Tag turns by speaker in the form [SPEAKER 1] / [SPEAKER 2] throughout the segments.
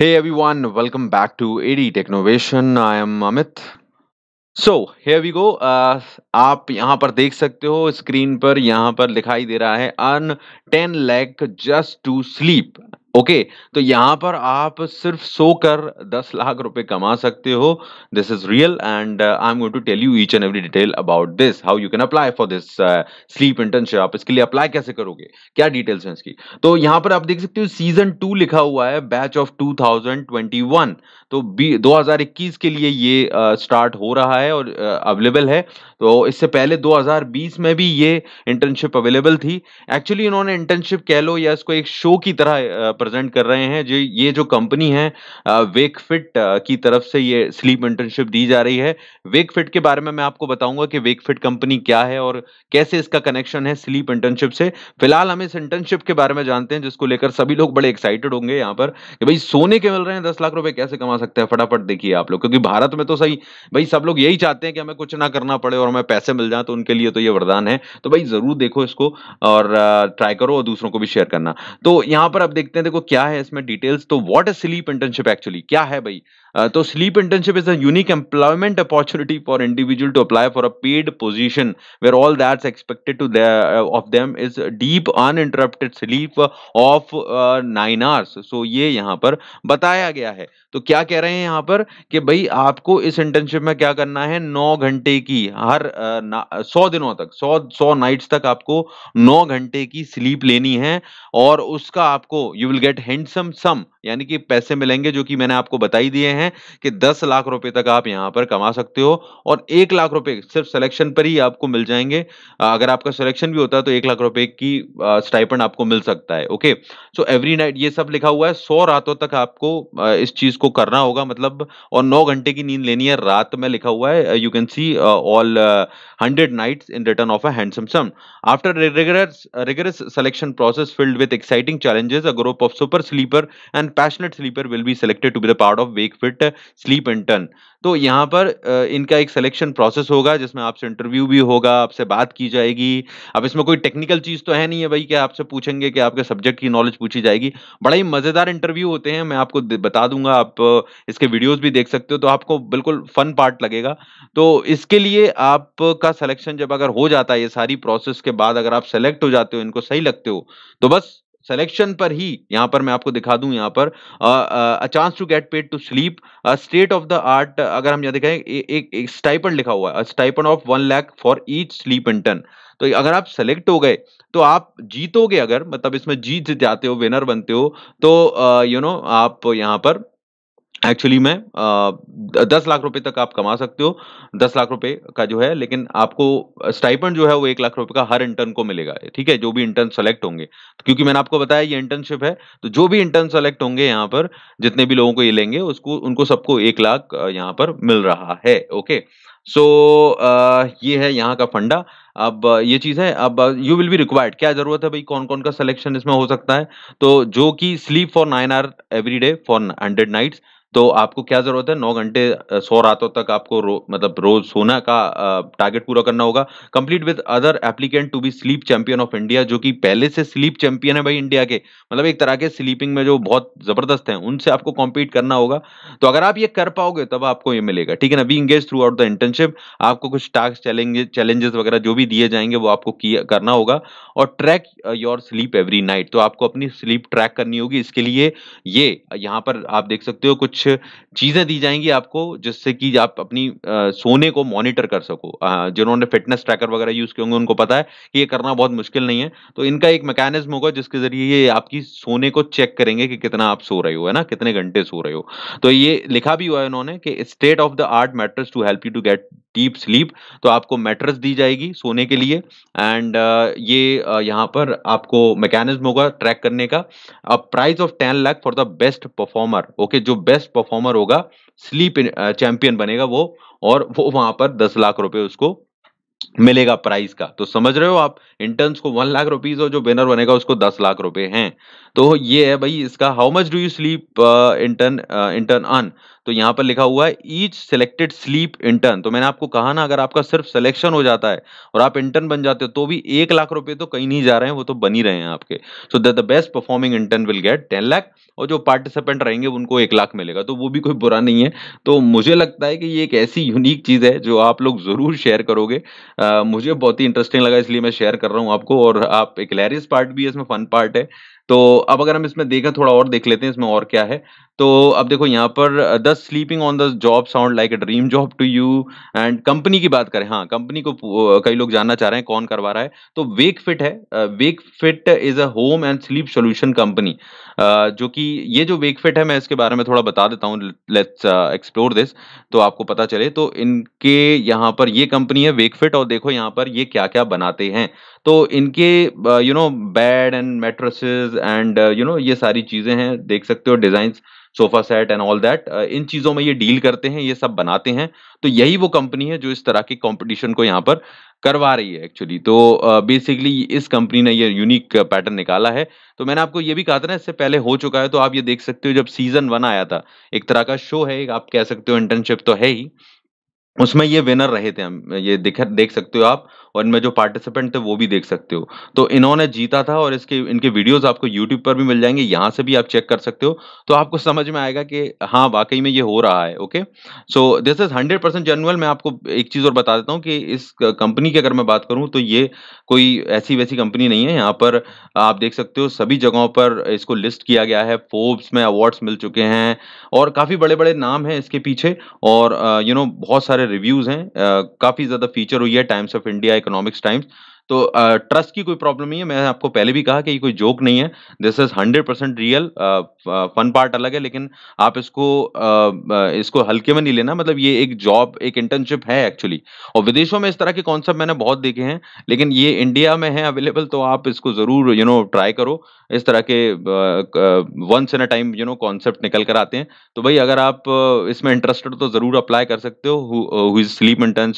[SPEAKER 1] Hey everyone, welcome back to AD Technovation. I am Amit. So here we go. Uh, आप यहाँ पर देख सकते हो स्क्रीन पर यहाँ पर दिखाई दे रहा है earn ten lakh just to sleep okay okay, तो यहां पर आप सिर्फ सो कर दस लाख रुपए कमा सकते हो this is real and I am going to tell you each and every detail about this how you can apply for this sleep internship आप इसके लिए अप्लाई कैसे करोगे क्या डिटेल्स हैं इसकी तो यहां पर आप देख सकते हो सीजन टू लिखा हुआ है batch of to to be 2021 के लिए ये स्टार्ट uh, हो रहा है और अवेलेबल uh, है तो इससे पहले 2020 में भी ये इंटर्नशिप अवेलेबल थी एक्चुअली इन्होंने इंटर्नशिप कह लो या इसको एक शो की तरह uh, प्रेजेंट कर रहे हैं जो ये जो कंपनी है वेकफिट की तरफ से ये स्लीप इंटर्नशिप दी जा रही है वेकफिट के बारे में मैं आपको बताऊंगा कि वेकफिट कंपनी क्या है और कैसे इसका कनेक्शन है स्लीप इंटर्नशिप से फिलहाल हम इस इंटर्नशिप के बारे में जानते हैं जिसको लेकर सभी लोग बड़े एक्साइटेड होंगे यहाँ पर कि भाई सोने के मिल रहे हैं दस लाख रुपए कैसे कमा सकते हैं फटाफट देखिए आप लोग क्योंकि भारत में तो सही भाई सब लोग यही चाहते हैं कि हमें कुछ ना करना पड़े और हमें पैसे मिल जाए तो उनके लिए तो ये वरदान है तो भाई जरूर देखो इसको और ट्राई करो और दूसरों को भी शेयर करना तो यहां पर आप देखते हैं देखो क्या है इसमें डिटेल्स तो what is sleep internship actually क्या है भाई तो sleep internship is an employment opportunity for individual to apply for a paid position where all that's expected to of them is deep uninterrupted sleep of nine hours so ये यहाँ पर बताया गया है तो क्या कह रहे हैं यहाँ पर कि भाई आपको इस इंटर्नशिप में क्या करना है नौ घंटे की हर सौ दिनों तक सौ सौ नाइट्स तक आपको नौ घंटे की स्लीप लेनी है और उसका आपको you will get handsome sum यानी कि पैसे मिलेंगे जो कि मैंने आपको बताई दिए हैं हैं कि दस लाख रुपए तक आप यहां पर कमा सकते हो और एक लाख रुपए सिर्फ सिलेक्शन पर ही आपको मिल जाएंगे अगर आपका सिलेक्शन भी होता है तो एक लाख रुपए की स्टाइपेंड आपको मिल सकता है ओके सो एवरी नाइट ये सब लिखा हुआ है सौ रातों तक आपको इस चीज को करना होगा मतलब और नौ घंटे की नींद लेनी है रात में लिखा हुआ है you can see all hundred night in return of handsome sum after rigorous selection process filled with exciting challenges a group of super sleeper and passionate sleeper will be selected to be the part of wake wakefield fit sleep intern तो यहाँ पर इनका एक selection process होगा जिसमें आपसे interview भी होगा आपसे बात की जाएगी अब इसमें कोई टेक्निकल चीज़ तो है नहीं है भाई कि आपसे पूछेंगे कि आपके सब्जेक्ट की नॉलेज पूछी जाएगी बड़ा ही मज़ेदार इंटरव्यू होते हैं मैं आपको बता दूंगा आप इसके वीडियोज़ भी देख सकते हो तो आपको बिल्कुल फन पार्ट लगेगा तो इसके लिए आपका सलेक्शन जब अगर हो जाता है ये सारी प्रोसेस के बाद अगर आप सेलेक्ट हो जाते हो इनको सही लगते हो तो बस सिलेक्शन पर ही यहाँ पर मैं आपको दिखा दूं यहाँ पर a chance to get paid to sleep state of the art अगर हम यहाँ देखें एक एक स्टाइपन लिखा हुआ है stipend of one lakh for each sleep intern तो अगर आप सेलेक्ट हो गए तो आप जीतोगे अगर मतलब इसमें जीत जाते हो विनर बनते हो तो यू नो you know, आप यहाँ पर एक्चुअली में दस लाख रुपए तक आप कमा सकते हो दस लाख रुपए का जो है लेकिन आपको स्टाइपन जो है वो एक लाख रुपए का हर इंटर्न को मिलेगा ठीक है जो भी इंटर्न सेलेक्ट होंगे तो क्योंकि मैंने आपको बताया ये इंटर्नशिप है तो जो भी इंटर्न सेलेक्ट होंगे यहाँ पर जितने भी लोगों को ये लेंगे उसको उनको सबको एक लाख यहाँ पर मिल रहा है ओके सो so, uh, ये है यहाँ का फंडा अब ये चीज़ है अब यू विल बी रिक्वायर्ड क्या ज़रूरत है भाई कौन कौन का सिलेक्शन इसमें हो सकता है तो जो कि sleep for nine hour every day for hundred nights तो आपको क्या ज़रूरत है नौ घंटे सौ रातों तक आपको रो, मतलब रोज सोना का टारगेट पूरा करना होगा complete with other applicant to be sleep champion of India जो कि पहले से स्लीप चैंपियन है भाई इंडिया के मतलब एक तरह के स्लीपिंग में जो बहुत ज़बरदस्त हैं उनसे आपको कॉम्पीट करना होगा तो अगर आप ये कर पाओगे तब आपको ये मिलेगा ठीक है ना be engage throughout the internship आपको कुछ टास्क चैलेंजेस चैलेंजेस वगैरह जो भी दिए जाएंगे वो आपको करना होगा और track your sleep every night तो आपको अपनी स्लीप ट्रैक करनी होगी इसके लिए ये यहाँ पर आप देख सकते हो कुछ कुछ चीज़ें दी जाएंगी आपको जिससे कि आप अपनी सोने को मॉनिटर कर सको जिन्होंने फिटनेस ट्रैकर वगैरह यूज़ किए होंगे उनको पता है कि ये करना बहुत मुश्किल नहीं है तो इनका एक मैकेनिज्म होगा जिसके ज़रिए ये आपकी सोने को चेक करेंगे कि कितना आप सो रहे हो है ना कितने घंटे सो रहे हो तो ये लिखा भी हुआ है उन्होंने कि state of the art mattress to help you to get deep sleep तो आपको मेट्रस दी जाएगी सोने के लिए एंड uh, ये uh, यहाँ पर आपको मैकेनिज्म होगा ट्रैक करने का अब prize of ten lakh for the best performer okay जो बेस्ट परफॉर्मर होगा स्लीप चैंपियन uh, बनेगा वो और वो वहां पर दस लाख रुपए उसको मिलेगा प्राइस का तो समझ रहे हो आप इंटर्न्स को वन लाख रुपीज और जो विनर बनेगा उसको दस लाख रुपए हैं तो ये है भाई इसका how much do you sleep intern intern अन तो यहां पर लिखा हुआ है ईच सिलेक्टेड स्लीप इंटर्न तो मैंने आपको कहा ना अगर आपका सिर्फ सिलेक्शन हो जाता है और आप इंटर्न बन जाते हो तो भी एक लाख रुपए तो कहीं नहीं जा रहे हैं वो तो बन ही रहे हैं आपके so the best performing intern will get ten lakh और जो पार्टिसिपेंट रहेंगे उनको एक लाख मिलेगा तो वो भी कोई बुरा नहीं है तो मुझे लगता है कि ये एक ऐसी यूनिक चीज़ है जो आप लोग ज़रूर शेयर करोगे आ, मुझे बहुत ही इंटरेस्टिंग लगा इसलिए मैं शेयर कर रहा हूँ आपको और आप एक लैरिस पार्ट भी है इसमें फन पार्ट है तो अब अगर हम इसमें देखा थोड़ा और देख लेते हैं इसमें और क्या है तो अब देखो यहाँ पर the sleeping on the job sound like a dream job to you and company की बात करें हाँ कंपनी को कई लोग जानना चाह रहे हैं कौन करवा रहा है तो वेक फिट है Wakefit is a home and sleep solution company जो कि ये जो वेक फिट है मैं इसके बारे में थोड़ा बता देता हूँ लेट्स एक्सप्लोर दिस तो आपको पता चले तो इनके यहाँ पर ये कंपनी है वेक फिट और देखो यहाँ पर ये क्या क्या बनाते हैं तो इनके you know bed and mattresses and you know ये सारी चीज़ें हैं देख सकते हो design sofa set and all that इन चीज़ों में ये डील करते हैं ये सब बनाते हैं तो यही वो कंपनी है जो इस तरह के कंपटीशन को यहाँ पर करवा रही है एक्चुअली तो बेसिकली uh, इस कंपनी ने ये यूनिक पैटर्न निकाला है तो मैंने आपको ये भी कहा था ना इससे पहले हो चुका है तो आप ये देख सकते हो जब सीजन वन आया था एक तरह का शो है आप कह सकते हो इंटर्नशिप तो है ही उसमें ये विनर रहे थे हम ये दिख देख सकते हो आप और इनमें जो पार्टिसिपेंट थे वो भी देख सकते हो तो इन्होंने जीता था और इसके इनके वीडियोस आपको यूट्यूब पर भी मिल जाएंगे यहाँ से भी आप चेक कर सकते हो तो आपको समझ में आएगा कि हाँ वाकई में ये हो रहा है okay so this is hundred percent general मैं आपको एक चीज़ और बता देता हूँ कि इस कंपनी की अगर मैं बात करूँ तो ये कोई ऐसी वैसी कंपनी नहीं है यहाँ पर आप देख सकते हो सभी जगहों पर इसको लिस्ट किया गया है फोर्ब्स में अवार्ड्स मिल चुके हैं और काफ़ी बड़े बड़े नाम हैं इसके पीछे और यू नो बहुत सारे रिव्यूज़ हैं uh, काफ़ी ज़्यादा फीचर हुई है Times of India Economics Times तो ट्रस्ट की कोई प्रॉब्लम नहीं है मैंने आपको पहले भी कहा कि ये कोई जोक नहीं है this is hundred percent real fun part अलग है लेकिन आप इसको इसको हल्के में नहीं लेना मतलब ये एक जॉब एक इंटर्नशिप है एक्चुअली और विदेशों में इस तरह के कॉन्सेप्ट मैंने बहुत देखे हैं लेकिन ये इंडिया में है अवेलेबल तो आप इसको ज़रूर यू नो ट्राई करो इस तरह के once in a time you know concept निकल कर आते हैं तो भाई अगर आप इसमें इंटरेस्टेड हो तो ज़रूर अप्लाई कर सकते हो who is sleep intern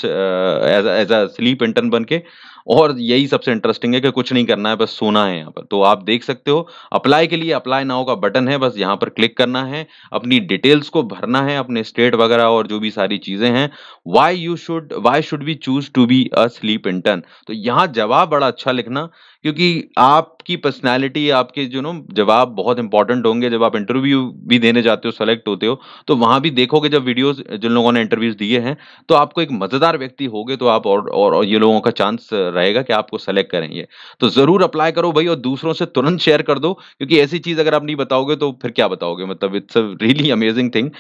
[SPEAKER 1] as a sleep intern बन के और यही सबसे इंटरेस्टिंग है कि कुछ नहीं करना है बस सोना है यहाँ पर तो आप देख सकते हो अप्लाई के लिए अप्लाई नाउ का बटन है बस यहाँ पर क्लिक करना है अपनी डिटेल्स को भरना है अपने स्टेट वगैरह और जो भी सारी चीज़ें हैं why you should why should be choose to be a sleep intern तो यहाँ जवाब बड़ा अच्छा लिखना क्योंकि आपकी पर्सनैलिटी आपके जो नो जवाब बहुत इंपॉर्टेंट होंगे जब आप इंटरव्यू भी देने जाते हो सेलेक्ट होते हो तो वहाँ भी देखोगे जब वीडियोस जिन लोगों ने इंटरव्यूज दिए हैं तो आपको एक मज़ेदार व्यक्ति होगे तो आप और, और, और ये लोगों का चांस रहेगा कि आपको सेलेक्ट करेंगे तो ज़रूर अप्लाई करो भाई और दूसरों से तुरंत शेयर कर दो क्योंकि ऐसी चीज़ अगर आप नहीं बताओगे तो फिर क्या बताओगे मतलब it's a really amazing thing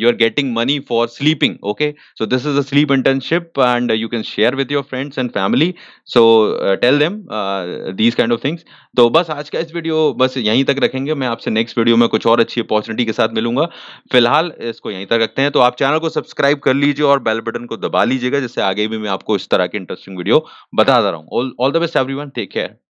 [SPEAKER 1] you are getting money for sleeping okay so this is a sleep internship and you can share with your friends and family so tell them these kind of things तो बस आज का इस video बस यहीं तक रखेंगे मैं आपसे नेक्स्ट वीडियो में कुछ और अच्छी अपॉर्चुनिटी के साथ मिलूंगा फिलहाल इसको यहीं तक रखते हैं तो आप चैनल को सब्सक्राइब कर लीजिए और बेल बटन को दबा लीजिएगा जिससे आगे भी मैं आपको इस तरह की इंटरेस्टिंग वीडियो दे रहा हूँ all the best every take care